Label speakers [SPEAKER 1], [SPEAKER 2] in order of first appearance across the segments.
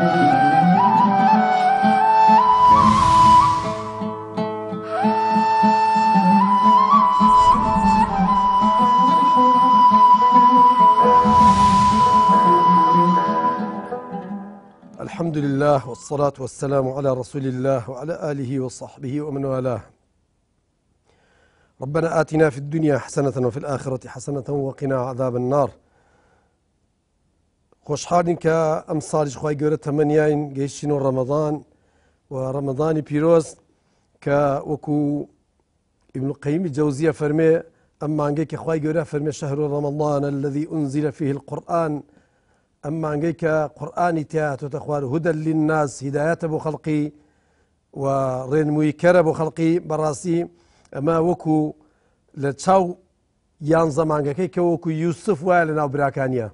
[SPEAKER 1] الحمد لله والصلاة والسلام على رسول الله وعلى آله وصحبه ومن والاه ربنا آتنا في الدنيا حسنة وفي الآخرة حسنة وقنا عذاب النار خۆشحالین کە ئەم ساڵیش خی گەورە تەمەنیاین گەیشتین و رمضان و ڕەمەدانی پیرۆز کە وەکو ابن القیم جوزیه ئەم اما کە که خواهی فەرمێ شەهر شهر رمضان الذي انزل فيه القرآن اما ئەم که کە تیات و خوار هودە للناس هدایت بۆ خلقی و ڕێنمووی کەرە بۆ خلقی براسی اما وەکو لە چاو یان زەمانگەکەی کە وەکو یوسف وایە لە ناو براکانە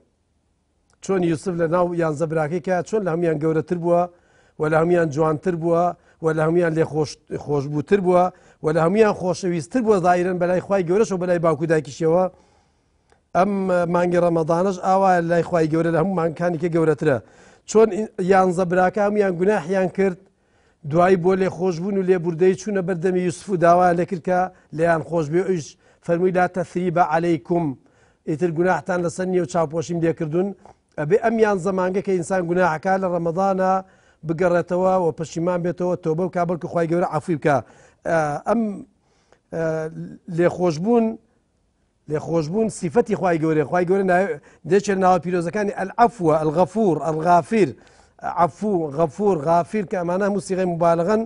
[SPEAKER 1] چۆن یوسف لە ناو یان زەبراکێکە چۆن لە هەمیان گەورەتر بووە و لە هەمیان جوانتر بووە و لە هەمیان لێ خۆشببووتر بووە و لە هەمیان خۆشەویستتر بووە زایرن بەلای خی گەورەش و بەلای باکو داکیشەوە ئەم مانگی ڕەمەدانش ئاوا لای خی گەورە لە هەموو مانکانێکە گەورەترە چۆن یان زەبراکە هەمیان گوناحیان کرد دوای بۆ لێ خۆشببوون و لێبوردەی چوونە بەردەمی یوسف و داوا لەکردکە لیان خۆش بێ ئوش فەرمووی لا تەفری بە عەلەیکم ئیتر گوناحتان لەسەر نیە و چاپۆشیم لێکردوون ئەبێ ئەمیان زەمانگە کە ئینسان گوناحەکە لە ڕەمەدانە بگەڕێتەوە و پشیمان بێتەوە تۆ بەو کابلکە خی گەورە عفی بکە ئەم لێخۆشببوون لێخۆشببوون سیفەتی خی گەورێ خی گەورە دەچێت ناوە پیرۆزەکانی ئەلعفوە ئەلغەفور ئەلغافیر عفو غەفور غافیر کە ئەمانە موسیقی مبالغن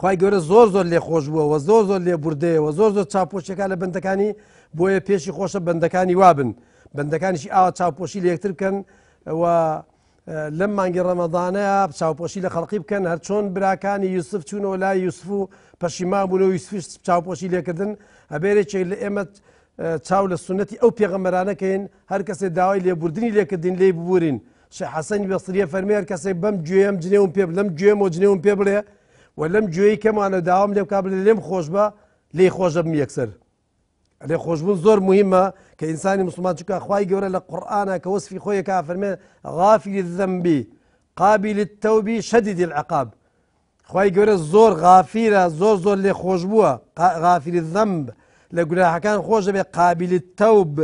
[SPEAKER 1] خی گەورە زۆر زۆر لێ خۆش بووەوە زۆر زۆر لێ بوردەیەوە زۆر زۆر چاپۆشەکە لە بندەکانی بۆیە پێشی خۆشە بەندەکانی وابن. بەندەکانیشی ئاوا چاوپۆشی لە یەکتر بکەن لەم مانگی ڕەمەدانەیە چاوپۆشی لە خەڵقی بکەن هەر چۆن براکانی یوسف چوونەوە لای یوسف و پەشیما بوون و یوسفش چاوپۆشی لێکردن ئەبێرێکێک لە ئێمەت چاو لە سنەتی ئەو پێغەمەرانەکەین هەر کەسێ داوای لێبوردنی لێکردین لێ ببورین شە حەسەنی بەسریە فەرمێر کەسێک بەم گوێم جنێوم پێ لەم گوێم و جنێوم پێ بڵێ و لەم گوێی کەمانە داوام لێ کابل لێم خۆش بە لێی خۆشە بم یەکسەر. لێ خۆشببوون زور مهمة كإنسان مسلمات مسلمان چکە خی گەورە كوصفي خويا كافر وەسفی خۆی کا فەرمێن غافی زەمبی قابل التوبی شدید العقاب خی گەورە زور غافیرە زور زور لێ خۆش غافل الذنب زەمب لە گوناهەکان خۆش دەبێ قابل التوب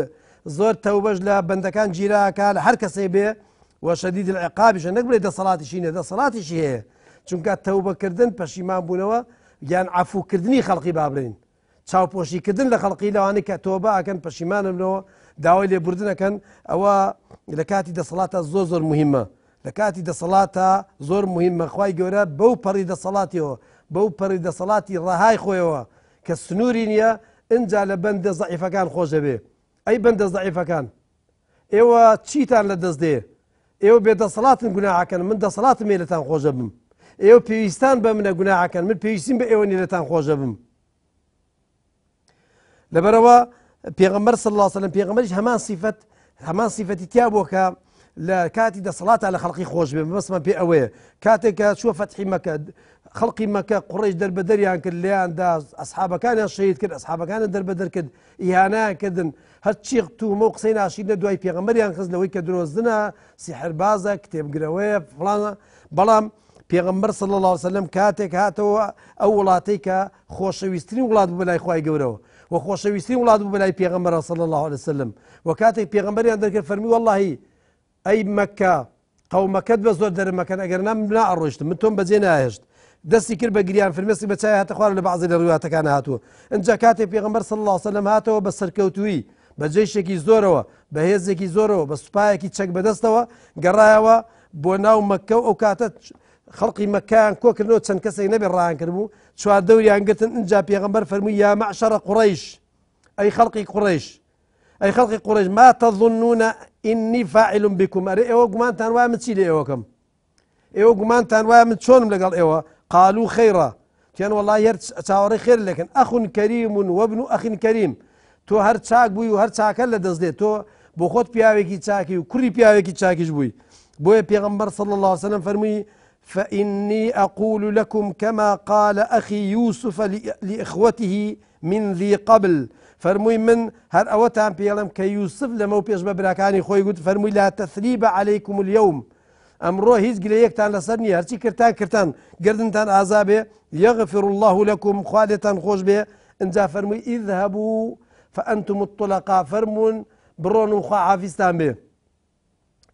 [SPEAKER 1] زور توبه لە بەندەکان جیراکە لە هەر کەسێ بێ وە شدید العقابیشە نەک بێ دەسەڵاتیشی نە دەسەڵاتیشی هەیە چونکە تەوبەکردن يعني عفو كردني خلقي خەڵقی بابرین چاوپۆشیکردن لە خەڵقی لەوانە کە تۆبە ئەکەن پەشیمانمەوە داوای لێبوردنەکەن ئەوە لە کاتی دەسەڵاتە زۆ زۆر مهمە لە کاتی دەسەڵاتە زۆر مهمە خی گەورە بەو پەڕی دەسەڵاتیەوە بەو پەڕی دەسەڵاتی ڕەهای خۆیەوە کە سنووری نییە ئەجا لە بەندە زعیفەکان خۆشە بێ ئەی بەندە زعیفەکان ئێوە چیتان لە دەست دێ ئێوە بێ دەسەڵاتن گوناعکەن من دەسەڵاتم مێلتان خۆشە بم ئێوە پێویستان بە منە گوناعکەن من پێویستیم بە ئێوە نیلتان خۆشە بم لەبەرەوە پێغمبەر سلاسە لە پێغمەریش هەمان سیفەت هەمان سیفەتی تیا بۆ کە لە کاتی دەسەڵاتە لە خەڵقی خۆش بێ بەسمە پێ ئەوەیە کاتێککە چوە فەتحی مەکە خەڵقی مەکە قڕێش دەربەدەریان کرد لەیاندا ئەسحابەکانیان شید کرد ئەسحابەکانە دەربەدەر کرد یانایانکردن هەرچی تومە و قسەی ناشینە دوای پێغمەریان خست لەوەی کە درۆزنە سیحربازە کتێبگرەوەیە فلانە بەڵام پێغمبەر سڵ الله وسلم کاتێک هاتەوە ئەو وڵاتەی کە خۆشەویستترین وڵات بە لای خی گەورەوە و خۆشەویستی وڵات بوو بەلای پێغمبەر سەڵ الله عليه وسلم و کاتێک پێغمبەریان دەکرد فەرمی واللهی ئەی مەکە قەومەکەت بە زۆر دەرمەکەن ئەگەر نام نا ئەڕۆشتم من تۆم بەجێ نایشت دەستی کرد بە گریان فرمێسی بەچای هاتە خوارد لە بەعزی لە ڕواتەکان هاتووە ئەجا کاتێک پێغمبەر سەڵ الله سەلم هاتەوە بە سەرکەوتوی بە جێشێکی زۆرەوە بە هێزێکی زۆرەوە بە سوپایەکی چەک بەدەستەوە گەڕایەوە بۆ ناو مەکە و ئەو کاتە خلقي مكان كوك نوت سن كسي نبي الران كربو شو هالدوري عن قتن إن جاب يغمر فرمي يا معشر قريش أي خلقي قريش أي خلقي قريش ما تظنون إني فاعل بكم أري إيوه قمان تان وام تسيلي إيوه كم إيوه قمان تان وام تشون ملقال إيوه قالوا خيرا كان والله يرت تاوري خير لكن أخ كريم وابن أخ كريم تو هر تاك بوي وهر تاك هلا دزدي تو بوخوت بياوكي تاكي وكري بياوكي تاكي جبوي بوي بيغمبر صلى الله عليه وسلم فرمي فإني أقول لكم كما قال أخي يوسف لإخوته من ذي قبل فرمي من هر ئەوەتان پێڵم کە یوسف لەمە پێش بە براکانی خۆی گوت لا تثريب عليكم اليوم امرو هيز گرە یەکتان لسرني نیە كرتان كرتان قردن تان ئازا يغفر الله لكم خالتا خوش بێ ئەجا فەرمووی ئید اذهبوا فأنتم الطلقاء فرمون برون وخا عافيستان به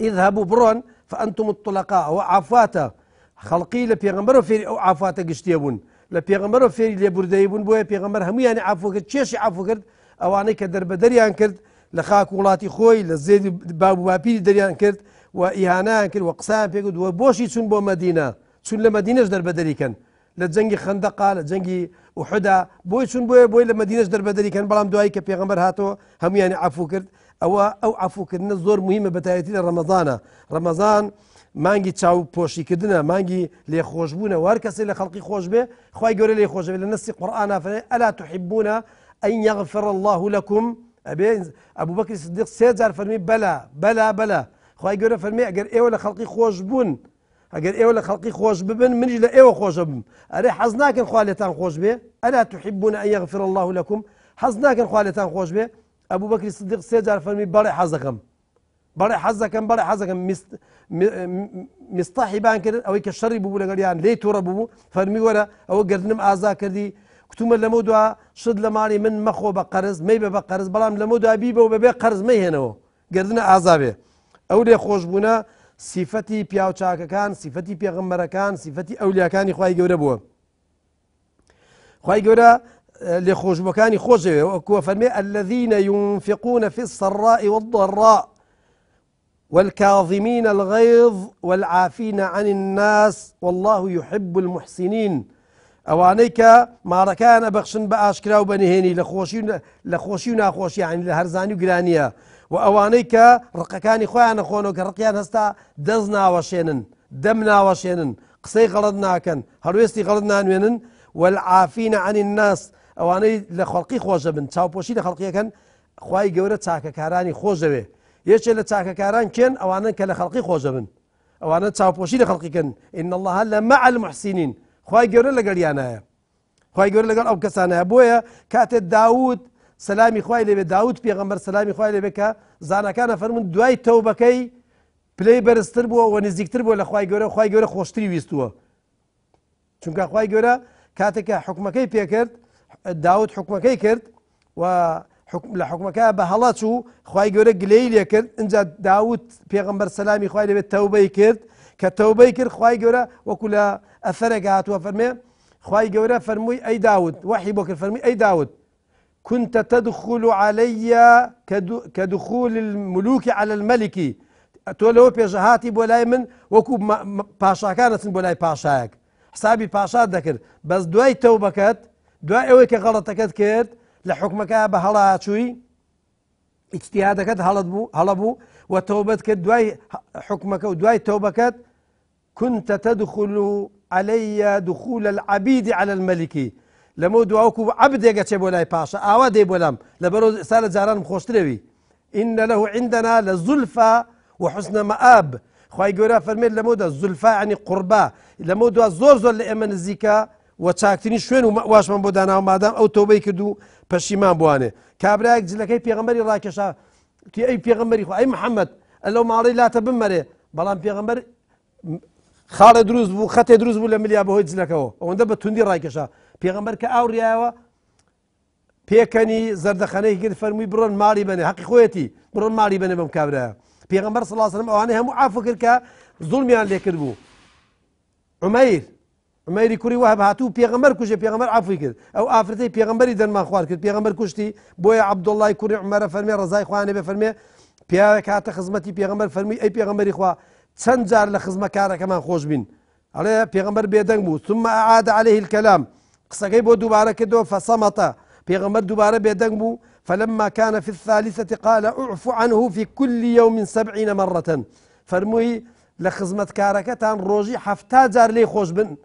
[SPEAKER 1] اذهبوا برون فأنتم الطلقاء وعفواته خلقي لبيغمبر في او عفواتا قشتي ابون لبيغمبر وفيري لي بردي ابون بويا بيغمبر همي يعني عفو كرد تشيش عفو كرد او انا كدر بدريان كرد لخاك ولاتي خوي لزيد بابو وابي دريان كرد واهانا كرد وقسام بيقود وبوشي تسون بو مدينه تسون لمدينه در بدري كان لزنجي خندقة زنجي وحدا بوي تسون بوي بوي لمدينه در بدري كان بلام دوي كبيغمبر هاتو هم يعني عفو كرد او او عفو كرد زور مهمه بتايتي لرمضان رمضان مانگی چاو پوشی پۆشیکردنە مانگی لی لێخۆشببوونە وار کسی لی خلقی خوش به خی گەورە لی خۆشبێ لە نستی قرآن فرێ الا تحببوونە این یغفر الله لکم ابو بکر صدیق سیزار فرمی بلا بلا بلا بەلا بەلا فرمی اگر ایو لی خلقی خوش بون اگر ایو لی خلقی خوش ببن منج لی ایو خوش بم اره حزناکن خوالتان خوش به الا ئەلا این یغفر الله لکم حزناکن خوالتان خوش به ابو بکر صدیق سیزار فرمی جار فەرمی بري حظا كان بري حظا كان مست مستحي بان كده او هيك الشر ببو يعني ليه تورا بوبو فرمي ولا او قردنم ازا كردي كتومە لە مودووە شت لە ماری من مەخۆ بقرز بلام مەی بە بە قرز بەڵام لە مودووە بی بە و بەبێ قەرز مەهێنەوە گردنە ئازابێ ئەو لێ خۆشببووە سیفەتی پیاوچاکەکان سیفەتی پێغمبەرەکان سیفەتی ئەولیەکانی خی گەورە بووە خی گەورە لێ خۆشبەکانی خۆشەوێ وەکووە فەرمێ الذين ينفقون في السرائی والضراء والكاظمين الغيظ والعافين عن الناس والله يحب المحسنين اوانيك ما ركان بخشن باشكرا ئاشکرا لخوشينا بەنهێنی لە يعني لهرزاني ناخۆشیانی وأوانيك هەرزانی و گرانیە و ئەوانەی هستا دزنا وشينن دمنا وشينن ڕقیان هەستا كان ناوەشێنن دەم وينن والعافين عن الناس اواني غەڵت نانوێنن تاو عنی ناس كان لە خەڵقی خۆشە بن یەکێ لە چاکەکاران کێن ئەوانن کە لە خەڵقی خۆشە بن ئەوانە چاوپۆشی لە خەڵقیکەن ئین الله لە مەعل محسینین خی گەورە لە گەریانایە خی گەورە لەگەڵ ئەو کەسانە بۆیە کاتێ داوت سلامی خی لەبێ داوت پێغمبەر سلامی خی لەبێکە زانەکانە فەرمون دوای تەو بەکەی پلی بەرزتر بووە و نزیکتر بووە لە خی گەورە خی گەورە خۆشتری ویستووە چونکە خی گەورە کاتێکە حکومەکەی پێکرد داوت حکومەکەی کرد و حكم حکومەکە بە هەڵات چوو خی گەورە گلەی لێ کرد اینجا داوت پێغمبەر سەسلامی خخوای لەبێت تەوبەی کرد کە تەوبەی کرد خی گەورە وەکو لە ئەفرەرێک هاتووە فەرمێ خی گەورە فەرمووی ئەی داوت وحی بۆ كنت تدخل علي كدخول الملوك على الملك تولو لەوە پێژەهاتی بۆ لای من وەکو پاشاکانەچن بۆ لای پاشایەک حسابی پاشا دەکرد بەس دوای تەوبەکەت دواي اوكي کە غەڵەتەکەت لحكمك بهلا شوي اجتهادك هلبو هلبو وتوبتك دواي حكمك ودواي تۆبەت كنت تدخل علي دخول العبيد على الملك لما دواوەکو عبد چێ بۆ لای اوا دي دێ لبرو سال بەرۆ سا إن له عندنا لزلفى وحسن مآب خی غورا فرمي لمودا زلفا يعني قربا لمودا زور زور لامن الزيكا و چاکترین شوێن و واشمان بۆ داناوە مادام ئەو تۆبەی کرد و پەشیمان بوانێ کابراایك جلەکەی پێغمبەری ڕاکێشا توی ئەی پێغمبەری خۆ ئەی محەممەد ئەلەو ماڵی لاتە بمەرێ بەڵام پێغمبەر خاڵێ دروست بوو خەتێ دروست بوو لە ملیا بەهۆی جلەکەەوە ئەوەندە بە توندی ڕاکێشا پێغمبەر کە ئاو ریایەوە پێکەنی زەردەخەنەی گرت فەرمووی بڕۆن ماڵی بنێ حەقی خۆەتی بڕۆن ماڵی بنێ بەم کابراە پێغمبەر سڵاسم ئەوانەی هەموو ئافکردکە زوڵمیان لێکرد بوو عمەیر ما يري كوري واحد هاتو بيغمر كوجي بيغمر عفوي ئافوی أو آفرتي بيغمر پێغمبەری ما خوار کرد بيغمر کوشتی بۆیە عبد الله كوري عمر فرمي رزاي خواني بفرمي پیاوێک كات خدمتي بيغمر فرمي أي بيغمر خوا چەند لخدمة لە كمان خوش بين على بيغمر بيدن بو ثم عاد عليه الكلام قسەکەی بو دوبارة کردەوە فصمت بيغمر دوبارة بيدن بو فلما كان في الثالثة قال أعف عنه في كل يوم سبعين مرة فرموي لخزمت كاركتان روجي حفتا جار لي خوش بن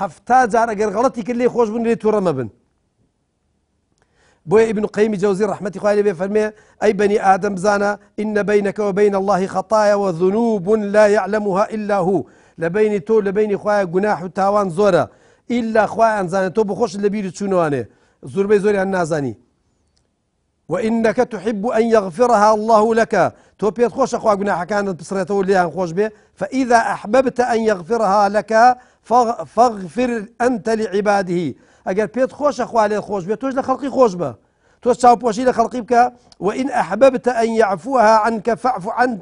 [SPEAKER 1] هفتا جار ئەگەر غەڵەتی کرد لێ خۆش بن لێ تووڕەمە بن بۆیە ئبن قەیمی جەوزی ڕحمەتی خوای لێ فەرمێ ئەی بەنی ئادەم بزانە ئینە بینەکەەوە بین اللهی خەتایەوە لا يعلمها إلا هو لبيني تو لبيني خويا جناح خوایە زورا و تاوان زۆرە تو بخوش اللي تۆ بخۆش لە بیر زوري انا زاني وإنك تحب أن يغفرها الله لك تو بيت خوش أخوة جناح كانت بصريته اللي خوش به فإذا أحببت أن يغفرها لك فاغفر انت لعباده اگر بيت خوش اخوالي خوش بيت توش لخلقي خوش به توش تساو بوشي لخلقي بك وان احببت ان يعفوها عنك فاعفو عن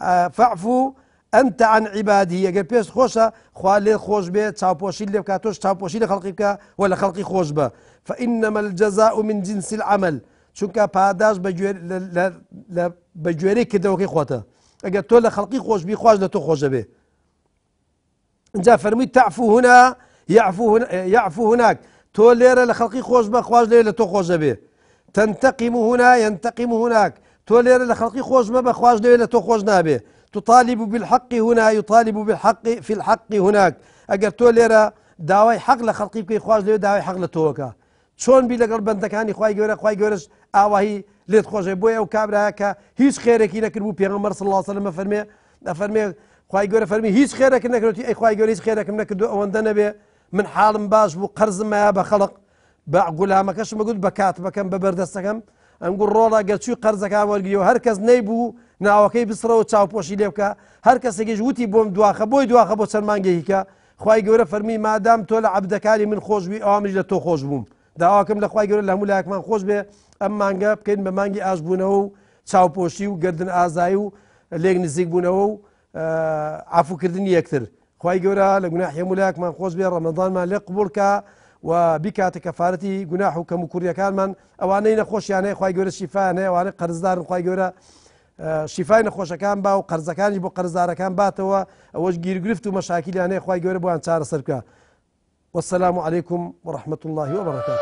[SPEAKER 1] آه، فاعفو انت عن عباده اگر بيت خوش اخوالي خوش بيت تساو بوشي لك توش تساو بوشي لخلقي بك ولا خلقي خوش به فانما الجزاء من جنس العمل شنكا باداش بجوير ل ل ل وكي خوته اگر تو لخلقي خوش بي خوش لتو خوش بيه جا فرمي تعفو هنا يعفو, هنا يعفو هناك تو ليره لخلقي خەڵقی خۆش ليله تو لێ لە تنتقم هنا ينتقم هناك تو ليره لخلقي خەڵقی خۆش ليله تو خواش لێ تطالب بالحق هنا يطالب بالحق في الحق هناك اگر تو ليره داوي حق لخلقي كي بکەی ليله داوي حق لتوكا لە بي چۆن بندكاني لەگەڵ بەندەکانی خی گەورە اواهي ليت ئاواهی لێت خۆشە بۆ خيرك کابراەکە بو خێرەی صلى الله عليه وسلم سەلمە دەفەرمێ خی گەورە فەرمی هیچ خێرەکە نەکردی ئەیخوای گەۆری هیچ خێرەکەم نەکردو ئەوەندە نەبێ من حاڵم باش بوو قەرزمایە بە خەڵق بە گولامەکەش مەگووت بە کات بەکەم بە بەردەستەکەم ئەنگور ڕۆڵا گەرچوی قەرزەکە وەرگیەوە هەر کەس نەیبوو ناوەکەی بسرەوە چاوپۆشی لێبکە هەر کەسێکیش وتی بۆم دواخە بۆی دواخە بۆ چەرمانگەیکە خی گەورە فەرمی مادام تۆ لە عبدەکانی من خۆشبووی ئەوامش لە تۆ خۆش بووم داواکەم لە خی گەورە لە هەمولایەکمان خۆش بێ ئەم مانگە بکەین بە مانگی ئاشبوونەوە و چاوپۆشی و گردن ئازایی و لێک نزیک بوونەوە و ئافوکردنی یەکتر خی گەورە لە گونا هێمولاکمان خۆش بێ ڕەمەدانمان لێ قوبولکە و بیکاتە کەفاەتی گوناح و کەم و کوردیەکانمان ئەوانەی نەخۆشیانەیە خی گەورە شیفانێ ئەوانە قەرزدارن خی گەورە شیفای نەخۆشەکان با و قەرزەکانی بۆ قەرزارەکان باتەوە ئەوەش گیرگرفت و مەشاکیلانەیە خی گەورە بۆیان چارە سەرکە وەسلام عليهیکم وڕحمت الله وبركاته